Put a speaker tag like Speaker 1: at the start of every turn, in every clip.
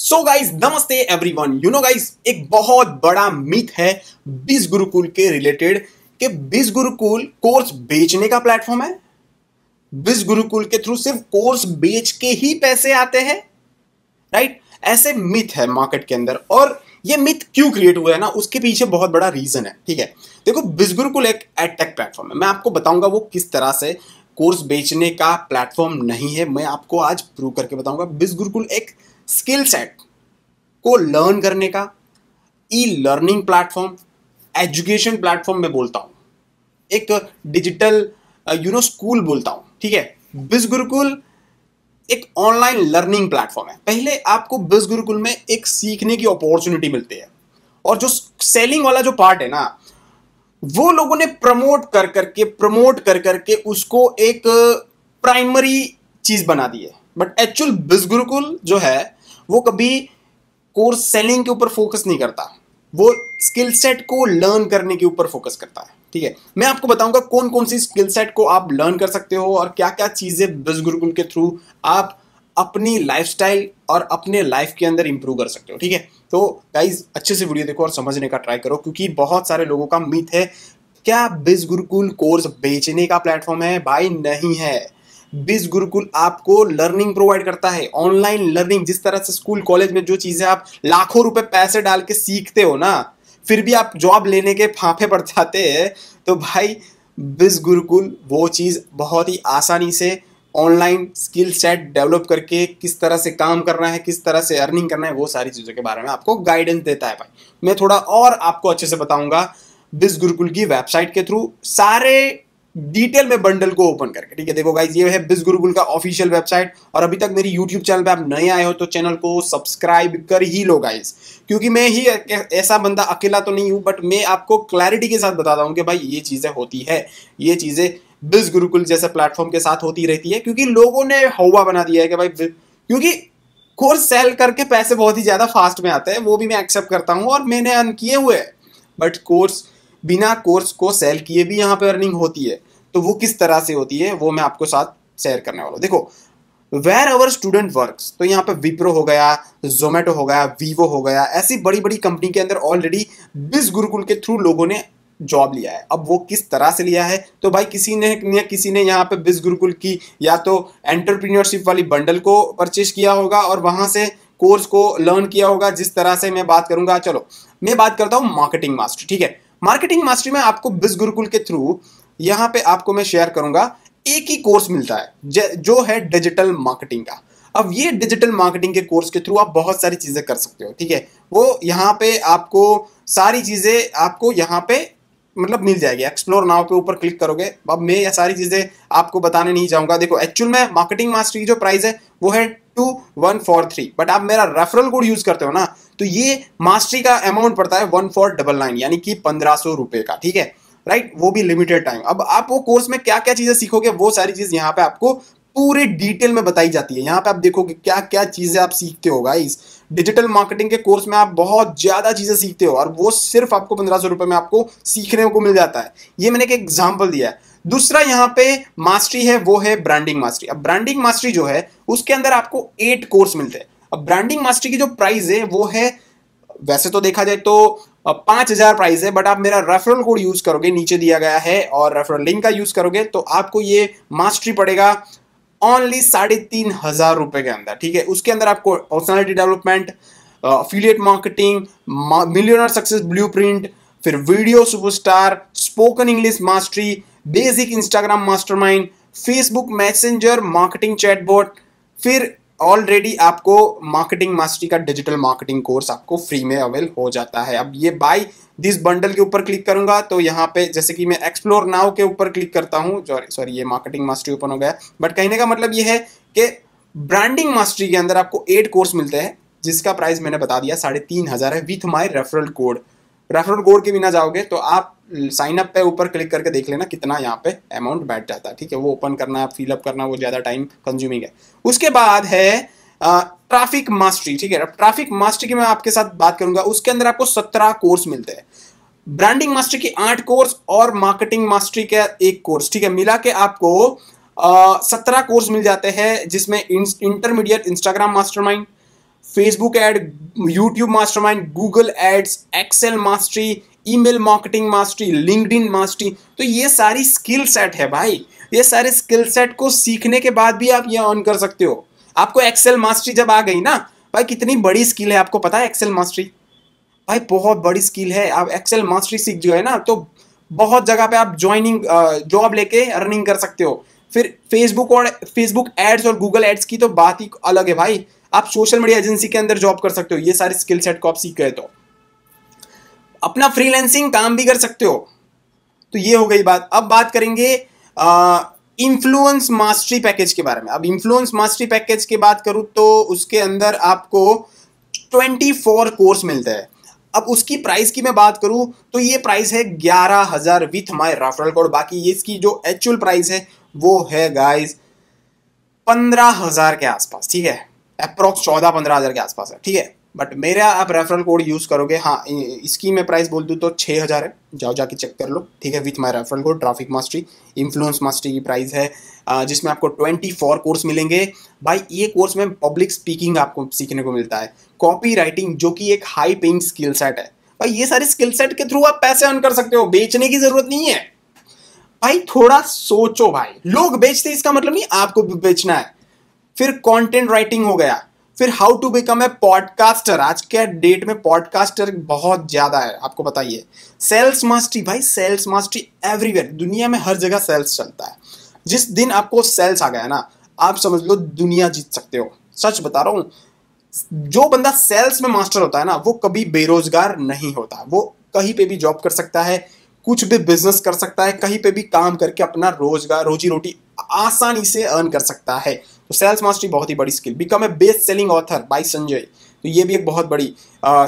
Speaker 1: सो guys नमस्ते everyone you know guys एक बहुत बड़ा मिथ है बीस गुरुकुल के रिलेटेड कि बीस गुरुकुल कोर्स बेचने का प्लेटफॉर्म है बीस गुरुकुल के थ्रू सिर्फ कोर्स बेच के ही पैसे आते हैं राइट ऐसे मिथ है मार्केट के अंदर और ये मिथ क्यों क्रिएट हुआ है ना उसके पीछे बहुत बड़ा रीजन है ठीक है देखो बिस गुरुकुल एक एडटेक प्लेटफॉर्म है मैं आपको बताऊंगा वो किस तरह से कोर्स बेचने का प्लेटफॉर्म नहीं है मैं आपको आज प्रूव करके बताऊंगा बिस गुरुकुल एक स्किल सेट को लर्न करने का e learning platform education platform में बोलता हूँ एक डिजिटल यू नो स्कूल बोलता हूँ ठीक है बिज गुरुकुल एक ऑनलाइन लर्निंग प्लेटफॉर्म है पहले आपको बिज गुरुकुल में एक सीखने की अपॉर्चुनिटी मिलती है और जो सेलिंग वाला जो पार्ट है ना वो लोगों ने प्रमोट कर करके प्रमोट कर करके उसको एक प्राइमरी चीज बना दी है बट एक्चुअल बिज गुरुकुल जो है वो कभी कोर्स सेलिंग के ऊपर फोकस नहीं करता वो स्किल सेट को लर्न करने के ऊपर फोकस करता है ठीक है मैं आपको बताऊंगा कौन कौन सी स्किल सेट को आप लर्न कर सकते हो और क्या क्या चीज़ें बिज गुरुकुल के थ्रू आप अपनी लाइफस्टाइल और अपने लाइफ के अंदर इंप्रूव कर सकते हो ठीक है तो गाइज अच्छे से वीडियो देखो और समझने का ट्राई करो क्योंकि बहुत सारे लोगों का मिथ है क्या बिज गुरुकुल कोर्स बेचने का प्लेटफॉर्म है भाई नहीं है बीस गुरुकुल आपको लर्निंग प्रोवाइड करता है ऑनलाइन लर्निंग जिस तरह से स्कूल कॉलेज में जो चीज़ें आप लाखों रुपए पैसे डाल के सीखते हो ना फिर भी आप जॉब लेने के फांफे पड़ जाते हैं तो भाई बिज गुरुकुल वो चीज़ बहुत ही आसानी से ऑनलाइन स्किल सेट डेवलप करके किस तरह से काम करना है किस तरह से अर्निंग करना है वो सारी चीज़ों के बारे में आपको गाइडेंस देता है भाई मैं थोड़ा और आपको अच्छे से बताऊंगा बिज गुरुकुल की वेबसाइट के थ्रू सारे डिटेल में बंडल को ओपन करके ठीक है देखो गाइज ये है बिज गुरुकुल का ऑफिशियल वेबसाइट और अभी तक मेरी यूट्यूब चैनल पे आप नए आए हो तो चैनल को सब्सक्राइब कर ही लो गाइज क्योंकि मैं ही ऐसा बंदा अकेला तो नहीं हूं बट मैं आपको क्लैरिटी के साथ बताता हूँ कि भाई ये चीज़ें होती है ये चीज़ें बिज गुरुकुल जैसे प्लेटफॉर्म के साथ होती रहती है क्योंकि लोगों ने हवा बना दिया है कि भाई क्योंकि कोर्स सेल करके पैसे बहुत ही ज़्यादा फास्ट में आते हैं वो भी मैं एक्सेप्ट करता हूँ और मैंने अर्न किए हुए बट कोर्स बिना कोर्स को सेल किए भी यहाँ पे अर्निंग होती है तो वो किस तरह से होती है वो मैं आपको साथ शेयर करने वाला हूँ देखो वेर अवर स्टूडेंट वर्क तो यहाँ पे विप्रो हो गया जोमेटो हो गया वीवो हो गया ऐसी बड़ी बड़ी कंपनी के अंदर ऑलरेडी बिज गुरुकुल के थ्रू लोगों ने जॉब लिया है अब वो किस तरह से लिया है तो भाई किसी ने या किसी ने यहाँ पे बिज गुरुकुल की या तो एंटरप्रीनियरशिप वाली बंडल को परचेज किया होगा और वहां से कोर्स को लर्न किया होगा जिस तरह से मैं बात करूंगा चलो मैं बात करता हूँ मार्केटिंग मास्टर ठीक है मार्केटिंग मास्टर में आपको बिज गुरुकुल के थ्रू यहां पे आपको मैं शेयर करूंगा एक ही कोर्स मिलता है जो है डिजिटल मार्केटिंग का अब ये डिजिटल मार्केटिंग के कोर्स के थ्रू आप बहुत सारी चीज़ें कर सकते हो ठीक है वो यहाँ पे आपको सारी चीज़ें आपको यहाँ पे मतलब मिल जाएगी एक्सप्लोर नाव पे ऊपर क्लिक करोगे अब मैं ये सारी चीज़ें आपको बताने नहीं जाऊंगा देखो एक्चुअल में मार्केटिंग मास्टरी की जो प्राइस है वो है two one four three but आप मेरा रेफरल कोड यूज़ करते हो ना तो ये मास्टरी का अमाउंट पड़ता है वन फोर डबल नाइन यानी कि पंद्रह सौ रुपए का ठीक है राइट वो भी लिमिटेड टाइम अब आप वो कोर्स में क्या क्या चीज़ें सीखोगे वो सारी चीज़ यहाँ पे आपको पूरे डिटेल में बताई जाती है यहाँ पे आप देखोगे क्या क्या चीज़ें आप सीखते हो गाइस डिजिटल मार्केटिंग के कोर्स में आप बहुत ज़्यादा चीज़ें सीखते हो और वो सिर्फ आपको पंद्रह सौ रुपए में आपको सीखने को मिल जाता है ये मैंने एक एग्जाम्पल दिया है दूसरा यहाँ पे मास्टरी है वो है ब्रांडिंग मास्टरी अब ब्रांडिंग मास्टरी जो है उसके अंदर आपको एट कोर्स मिलते हैं अब ब्रांडिंग मास्टरी की जो प्राइस है वो है वैसे तो देखा जाए तो पांच हज़ार प्राइस है बट आप मेरा रेफरल कोड यूज़ करोगे नीचे दिया गया है और रेफरल लिंक का यूज़ करोगे तो आपको ये मास्टरी पड़ेगा ऑनली साढ़े तीन हज़ार रुपए के अंदर ठीक है उसके अंदर आपको personality development affiliate marketing millionaire success blue फिर video superstar spoken English mastery basic Instagram master Facebook messenger marketing chatbot फिर ऑलरेडी आपको मार्केटिंग मास्टरी का डिजिटल मार्केटिंग कोर्स आपको फ्री में अवेल हो जाता है अब ये बाई दिस बंडल के ऊपर क्लिक करूंगा तो यहाँ पे जैसे कि मैं एक्सप्लोर नाव के ऊपर क्लिक करता हूँ सॉरी ये मार्केटिंग मास्टरी ओपन हो गया बट कहने का मतलब ये है कि ब्रांडिंग मास्टरी के अंदर आपको एट कोर्स मिलते हैं जिसका प्राइस मैंने बता दिया साढ़े तीन हज़ार है with my referral code referral code के बिना जाओगे तो आप साइन अप पे ऊपर क्लिक करके देख लेना कितना यहाँ पे अमाउंट बैठ जाता है ठीक है वो ओपन करना फिलअप करना वो ज़्यादा टाइम कंज्यूमिंग है उसके बाद है ट्रैफिक मास्टरी ठीक है ट्रैफिक मास्टरी की मैं आपके साथ बात करूंगा उसके अंदर आपको सत्रह कोर्स मिलते हैं ब्रांडिंग मास्टरी की आठ कोर्स और मार्केटिंग मास्टरी का एक कोर्स ठीक है मिला के आपको सत्रह कोर्स मिल जाते हैं जिसमें intermediate Instagram master Facebook ad YouTube mastermind Google ads Excel mastery email marketing mastery LinkedIn mastery तो ये सारी स्किल सेट है भाई ये सारे स्किल सेट को सीखने के बाद भी आप ये ऑन कर सकते हो आपको एक्सेल मास्टरी जब आ गई ना भाई कितनी बड़ी स्किल है आपको पता है एक्सेल मास्टरी भाई बहुत बड़ी स्किल है आप एक्सेल मास्टरी सीख जो है ना तो बहुत जगह पे आप ज्वाइनिंग जॉब लेके अर्निंग कर सकते हो फिर फेसबुक और फेसबुक एड्स और गूगल एड्स की तो बात ही अलग है भाई आप सोशल मीडिया एजेंसी के अंदर जॉब कर सकते हो ये सारे स्किल सेट को आप सीख गए तो अपना फ्रीलैंसिंग काम भी कर सकते हो तो ये हो गई बात अब बात करेंगे इन्फ्लुएंस मास्टरी पैकेज के बारे में अब इन्फ्लुएंस मास्टरी पैकेज की बात करूँ तो उसके अंदर आपको ट्वेंटी फोर कोर्स मिलते हैं अब उसकी प्राइस की मैं बात करूं तो ये प्राइस है ग्यारह हज़ार विथ माई रेफरल कोड बाकी ये इसकी जो एक्चुअल प्राइस है वो है गाइस पंद्रह हज़ार के आसपास ठीक है अप्रोक्स चौदह पंद्रह हज़ार के आसपास है ठीक है बट मेरा आप रेफरल कोड यूज़ करोगे हाँ इसकी मैं प्राइस बोल दूँ तो छः हज़ार है जाओ जाके चेक कर लो ठीक है with my referral code traffic mastery influence mastery की प्राइस है जिसमें आपको ट्वेंटी फोर कोर्स मिलेंगे भाई ये कोर्स में पब्लिक स्पीकिंग आपको सीखने को मिलता है कॉपी राइटिंग जो कि एक हाई पेइंग स्किल सेट है भाई ये सारे स्किल सेट के थ्रू आप पैसे अर्न कर सकते हो बेचने की जरूरत नहीं है भाई थोड़ा सोचो भाई लोग बेचते इसका मतलब नहीं आपको भी बेचना है फिर कंटेंट राइटिंग हो गया फिर how to become a podcaster आज के डेट में पॉडकास्टर बहुत ज़्यादा है आपको बताइए सेल्स मास्टरी भाई सेल्स मास्टरी एवरीवेयर दुनिया में हर जगह सेल्स चलता है जिस दिन आपको सेल्स आ गया ना आप समझ लो दुनिया जीत सकते हो सच बता रहा हूँ जो बंदा सेल्स में मास्टर होता है ना वो कभी बेरोजगार नहीं होता वो कहीं पे भी जॉब कर सकता है कुछ भी बिजनेस कर सकता है कहीं पे भी काम करके अपना रोजगार रोजी रोटी आसानी से अर्न कर सकता है तो सेल्स मास्टरी बहुत ही बड़ी skill become a best selling author by Sanjay तो ये भी एक बहुत बड़ी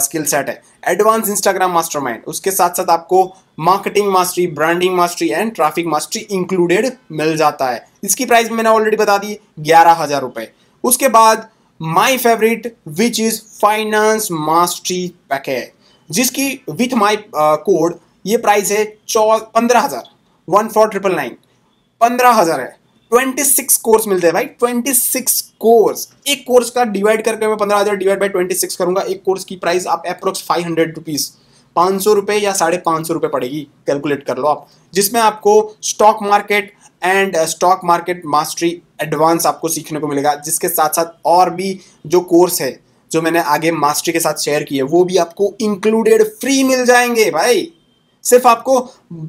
Speaker 1: स्किल सेट है एडवांस इंस्टाग्राम मास्टरमाइंड उसके साथ साथ आपको marketing mastery branding mastery and traffic mastery included मिल जाता है इसकी प्राइस मैंने ऑलरेडी बता दी ग्यारह हज़ार रुपए उसके बाद my favourite which is finance mastery package जिसकी विथ माई कोड ये प्राइस है चौ पंद्रह हज़ार वन फोर ट्रिपल नाइन पंद्रह हज़ार है ट्वेंटी सिक्स कोर्स मिलते हैं भाई ट्वेंटी सिक्स कोर्स एक कोर्स का डिवाइड करके मैं पंद्रह हज़ार डिवाइड बाई ट्वेंटी सिक्स करूंगा एक कोर्स की प्राइस आप अप्रोक्स फाइव हंड्रेड रुपीज़ पाँच सौ रुपए या साढ़े पाँच सौ रुपये पड़ेगी कैलकुलेट कर लो आप जिसमें आपको stock market and stock market mastery advance आपको सीखने को मिलेगा जिसके साथ साथ और भी जो कोर्स है जो मैंने आगे मास्टरी के साथ शेयर किए वो भी आपको इंक्लूडेड फ्री मिल जाएंगे भाई सिर्फ आपको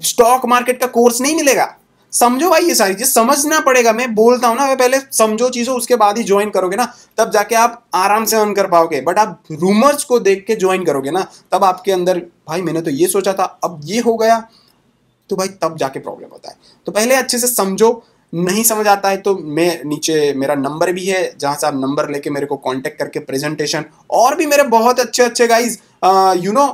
Speaker 1: स्टॉक मार्केट का कोर्स नहीं मिलेगा समझो भाई ये सारी चीज समझना पड़ेगा मैं बोलता हूँ ना मैं पहले समझो चीजों उसके बाद ही ज्वाइन करोगे ना तब जाके आप आराम से अर्न कर पाओगे बट आप रूमर्स को देख के ज्वाइन करोगे ना तब आपके अंदर भाई मैंने तो ये सोचा था अब ये हो गया तो भाई तब जाके प्रॉब्लम होता है तो पहले अच्छे से समझो नहीं समझ आता है तो मैं नीचे मेरा नंबर भी है जहां से आप नंबर लेके मेरे को कांटेक्ट करके प्रेजेंटेशन और भी मेरे बहुत अच्छे अच्छे गाइज यू नो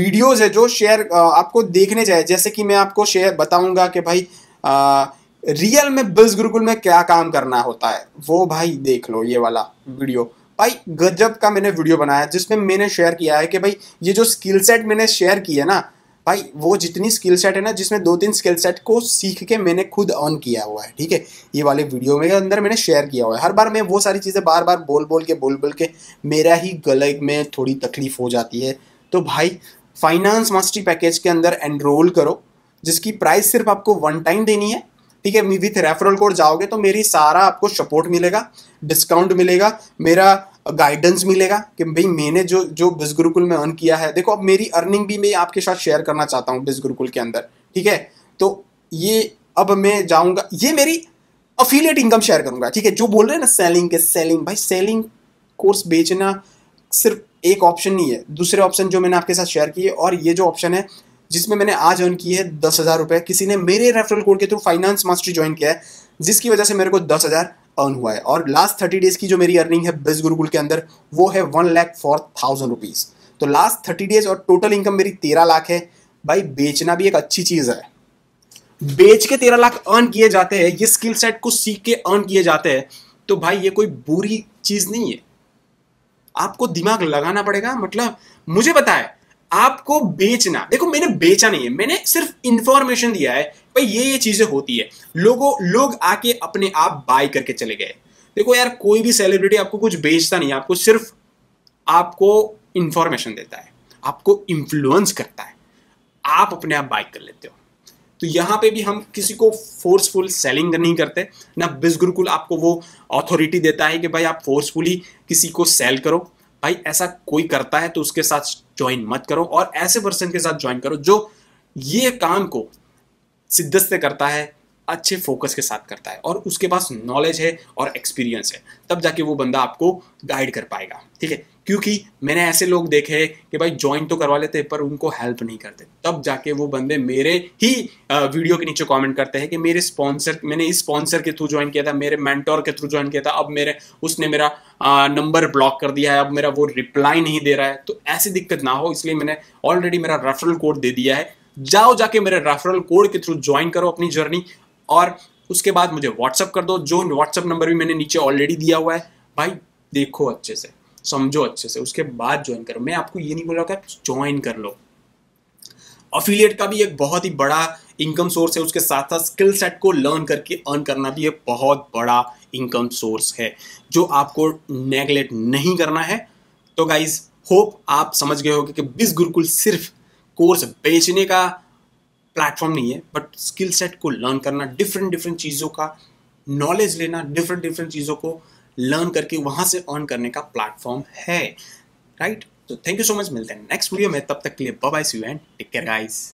Speaker 1: वीडियोज है जो शेयर आपको देखने चाहिए जैसे कि मैं आपको शेयर बताऊंगा कि भाई रियल में बिल्स गुरुकुल में क्या काम करना होता है वो भाई देख लो ये वाला वीडियो भाई गजब का मैंने वीडियो बनाया जिसमें मैंने शेयर किया है कि भाई ये जो स्किल सेट मैंने शेयर की है ना भाई वो जितनी स्किल सेट है ना जिसमें दो तीन स्किल सेट को सीख के मैंने खुद ऑन किया हुआ है ठीक है ये वाले वीडियो में अंदर मैंने शेयर किया हुआ है हर बार मैं वो सारी चीज़ें बार बार बोल बोल के बोल बोल के मेरा ही गले में थोड़ी तकलीफ हो जाती है तो भाई फाइनेंस मास्टरी पैकेज के अंदर एनरोल करो जिसकी प्राइस सिर्फ आपको वन टाइम देनी है ठीक है विथ रेफरल कोड जाओगे तो मेरी सारा आपको सपोर्ट मिलेगा डिस्काउंट मिलेगा मेरा गाइडेंस मिलेगा कि भाई मैंने जो जो बिज गुरुकुल में अर्न किया है देखो अब मेरी अर्निंग भी मैं आपके साथ शेयर करना चाहता हूँ बिज गुरुकुल के अंदर ठीक है तो ये अब मैं जाऊँगा ये मेरी अफिलियट इनकम शेयर करूंगा ठीक है जो बोल रहे हैं ना सेलिंग के सेलिंग भाई सेलिंग कोर्स बेचना सिर्फ एक ऑप्शन नहीं है दूसरे ऑप्शन जो मैंने आपके साथ शेयर किए और ये जो ऑप्शन है जिसमें मैंने आज अर्न की है दस हज़ार रुपए किसी ने मेरे रेफरल कोड के थ्रू फाइनेंस मास्टरी ज्वाइन किया है जिसकी वजह से मेरे को दस हज़ार अर्न हुआ है और लास्ट थर्टी डेज़ की जो मेरी अर्निंग है बिज गुरुकुल के अंदर वो है one lakh four thousand rupees तो लास्ट थर्टी डेज़ और टोटल इनकम मेरी तेरह लाख है भाई बेचना भी एक अच्छी चीज़ है बेच के तेरह लाख अर्न किए जाते हैं ये स्किल सेट को सीख के अर्न किए जाते हैं तो भाई ये कोई बुरी चीज़ नहीं है आपको दिमाग लगाना पड़ेगा मतलब मुझे पता आपको बेचना देखो मैंने बेचा नहीं है मैंने सिर्फ इंफॉर्मेशन दिया है भाई ये ये चीजें होती है लोगों लोग आके अपने आप बाय करके चले गए देखो यार कोई भी सेलिब्रिटी आपको कुछ बेचता नहीं है आपको सिर्फ आपको इंफॉर्मेशन देता है आपको इन्फ्लुएंस करता है आप अपने आप बाय कर लेते हो तो यहां पे भी हम किसी को फोर्सफुल सेलिंग नहीं करते ना बिज गुरुकुल आपको वो ऑथोरिटी देता है कि भाई आप फोर्सफुली किसी को सेल करो भाई ऐसा कोई करता है तो उसके साथ ज्वाइन मत करो और ऐसे पर्सन के साथ ज्वाइन करो जो ये काम को सिद्धत से करता है अच्छे फोकस के साथ करता है और उसके पास नॉलेज है और एक्सपीरियंस है तब जाके वो बंदा आपको गाइड कर पाएगा ठीक है क्योंकि मैंने ऐसे लोग देखे हैं कि भाई ज्वाइन तो करवा लेते पर उनको हेल्प नहीं करते तब जाके वो बंदे मेरे ही वीडियो के नीचे कमेंट करते हैं कि मेरे स्पॉन्सर मैंने इस स्पॉन्सर के थ्रू ज्वाइन किया था मेरे मेंटोर के थ्रू ज्वाइन किया था अब मेरे उसने मेरा नंबर ब्लॉक कर दिया है अब मेरा वो रिप्लाई नहीं दे रहा है तो ऐसी दिक्कत ना हो इसलिए मैंने ऑलरेडी मेरा रेफरल कोड दे दिया है जाओ जाके मेरे रेफरल कोड के थ्रू ज्वाइन करो अपनी जर्नी और उसके बाद मुझे व्हाट्सअप कर दो जो व्हाट्सअप नंबर भी मैंने नीचे ऑलरेडी दिया हुआ है भाई देखो अच्छे से समझो अच्छे से उसके बाद ज्वाइन करो मैं आपको ये नहीं बोल रहा कि ज्वाइन कर लो अफिलियट का भी एक बहुत ही बड़ा इनकम सोर्स है उसके साथ साथ स्किल सेट को लर्न करके अर्न करना भी एक बहुत बड़ा इनकम सोर्स है जो आपको नेगलेक्ट नहीं करना है तो गाइज होप आप समझ गए होगे कि बिज गुरुकुल सिर्फ कोर्स बेचने का प्लेटफॉर्म नहीं है बट स्किल सेट को लर्न करना डिफरेंट डिफरेंट चीज़ों का नॉलेज लेना डिफरेंट डिफरेंट चीज़ों को लर्न करके वहाँ से अर्न करने का प्लेटफॉर्म है राइट तो थैंक यू सो मच मिलते हैं नेक्स्ट वीडियो में तब तक के लिए bye see and take care guys